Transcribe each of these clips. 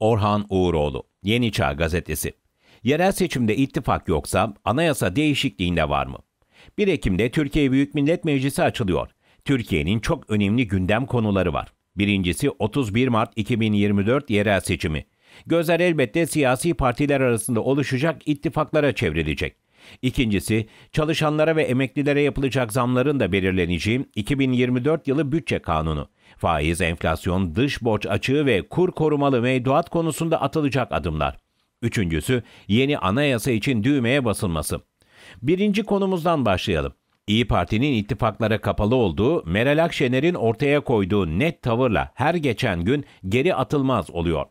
Orhan Uğuroğlu, Yeni Çağ Gazetesi. Yerel seçimde ittifak yoksa anayasa değişikliğinde var mı? 1 Ekim'de Türkiye Büyük Millet Meclisi açılıyor. Türkiye'nin çok önemli gündem konuları var. Birincisi 31 Mart 2024 yerel seçimi. Gözler elbette siyasi partiler arasında oluşacak ittifaklara çevrilecek. İkincisi, çalışanlara ve emeklilere yapılacak zamların da belirleneceği 2024 yılı bütçe kanunu. Faiz, enflasyon, dış borç açığı ve kur korumalı mevduat konusunda atılacak adımlar. Üçüncüsü, yeni anayasa için düğmeye basılması. Birinci konumuzdan başlayalım. İyi Parti'nin ittifaklara kapalı olduğu, Meral Akşener'in ortaya koyduğu net tavırla her geçen gün geri atılmaz oluyor.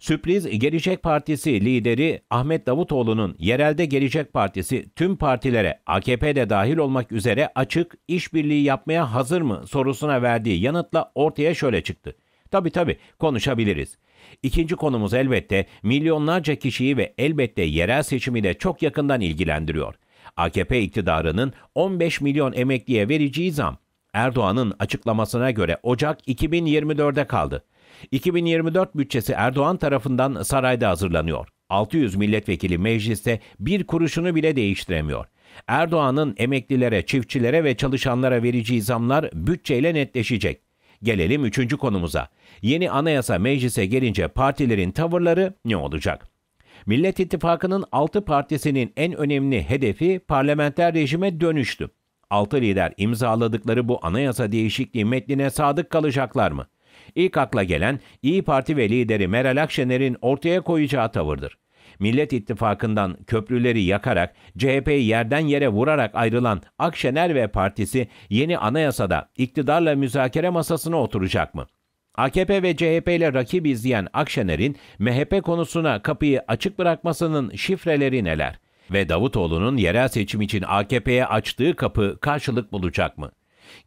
Sürpriz Gelecek Partisi lideri Ahmet Davutoğlu'nun yerelde Gelecek Partisi tüm partilere AKP de dahil olmak üzere açık işbirliği yapmaya hazır mı sorusuna verdiği yanıtla ortaya şöyle çıktı. Tabii tabii konuşabiliriz. İkinci konumuz elbette milyonlarca kişiyi ve elbette yerel seçimi de çok yakından ilgilendiriyor. AKP iktidarının 15 milyon emekliye vereceği zam Erdoğan'ın açıklamasına göre Ocak 2024'e kaldı. 2024 bütçesi Erdoğan tarafından sarayda hazırlanıyor. 600 milletvekili mecliste bir kuruşunu bile değiştiremiyor. Erdoğan'ın emeklilere, çiftçilere ve çalışanlara vereceği zamlar bütçeyle netleşecek. Gelelim üçüncü konumuza. Yeni anayasa meclise gelince partilerin tavırları ne olacak? Millet İttifakı'nın 6 partisinin en önemli hedefi parlamenter rejime dönüştü. 6 lider imzaladıkları bu anayasa değişikliği metnine sadık kalacaklar mı? İlk akla gelen İyi Parti ve lideri Meral Akşener'in ortaya koyacağı tavırdır. Millet İttifakı'ndan köprüleri yakarak, CHP'yi yerden yere vurarak ayrılan Akşener ve partisi yeni anayasada iktidarla müzakere masasına oturacak mı? AKP ve CHP ile rakip izleyen Akşener'in MHP konusuna kapıyı açık bırakmasının şifreleri neler? Ve Davutoğlu'nun yerel seçim için AKP'ye açtığı kapı karşılık bulacak mı?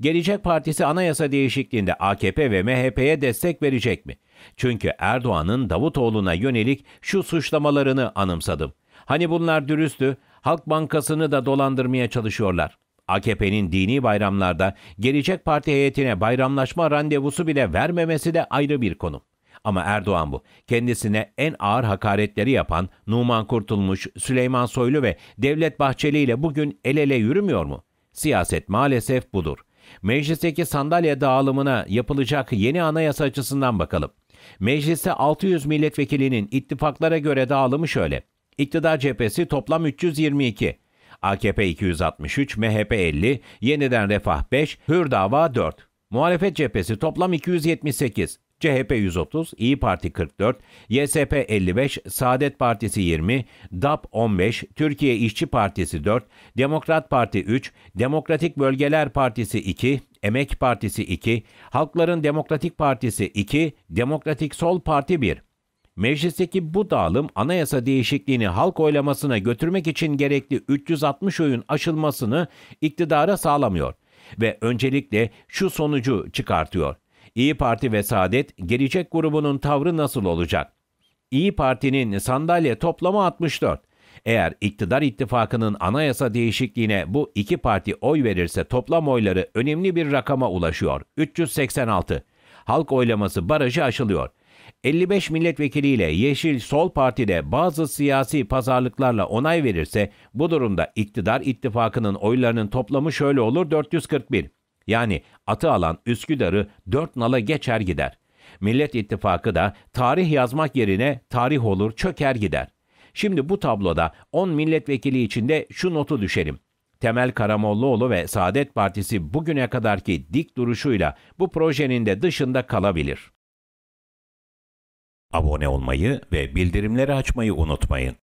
Gelecek Partisi anayasa değişikliğinde AKP ve MHP'ye destek verecek mi? Çünkü Erdoğan'ın Davutoğlu'na yönelik şu suçlamalarını anımsadım. Hani bunlar dürüstü, Halk Bankası'nı da dolandırmaya çalışıyorlar. AKP'nin dini bayramlarda Gelecek Parti heyetine bayramlaşma randevusu bile vermemesi de ayrı bir konu. Ama Erdoğan bu. Kendisine en ağır hakaretleri yapan Numan Kurtulmuş, Süleyman Soylu ve Devlet Bahçeli ile bugün el ele yürümüyor mu? Siyaset maalesef budur. Meclisteki sandalye dağılımına yapılacak yeni anayasa açısından bakalım. Mecliste 600 milletvekilinin ittifaklara göre dağılımı şöyle. İktidar cephesi toplam 322, AKP 263, MHP 50, Yeniden Refah 5, Hür Dava 4. Muhalefet cephesi toplam 278, CHP 130, İyi Parti 44, YSP 55, Saadet Partisi 20, DAP 15, Türkiye İşçi Partisi 4, Demokrat Parti 3, Demokratik Bölgeler Partisi 2, Emek Partisi 2, Halkların Demokratik Partisi 2, Demokratik Sol Parti 1. Meclisteki bu dağılım anayasa değişikliğini halk oylamasına götürmek için gerekli 360 oyun aşılmasını iktidara sağlamıyor ve öncelikle şu sonucu çıkartıyor. İyi Parti ve Saadet gelecek grubunun tavrı nasıl olacak? İyi Parti'nin sandalye toplamı 64. Eğer iktidar ittifakının anayasa değişikliğine bu iki parti oy verirse toplam oyları önemli bir rakama ulaşıyor. 386. Halk oylaması barajı aşılıyor. 55 milletvekiliyle Yeşil Sol Parti'de bazı siyasi pazarlıklarla onay verirse bu durumda iktidar ittifakının oylarının toplamı şöyle olur 441. Yani atı alan Üsküdar'ı dört nala geçer gider. Millet İttifakı da tarih yazmak yerine tarih olur çöker gider. Şimdi bu tabloda 10 milletvekili içinde şu notu düşerim: Temel Karamollaoğlu ve Saadet Partisi bugüne kadarki dik duruşuyla bu projenin de dışında kalabilir. Abone olmayı ve bildirimleri açmayı unutmayın.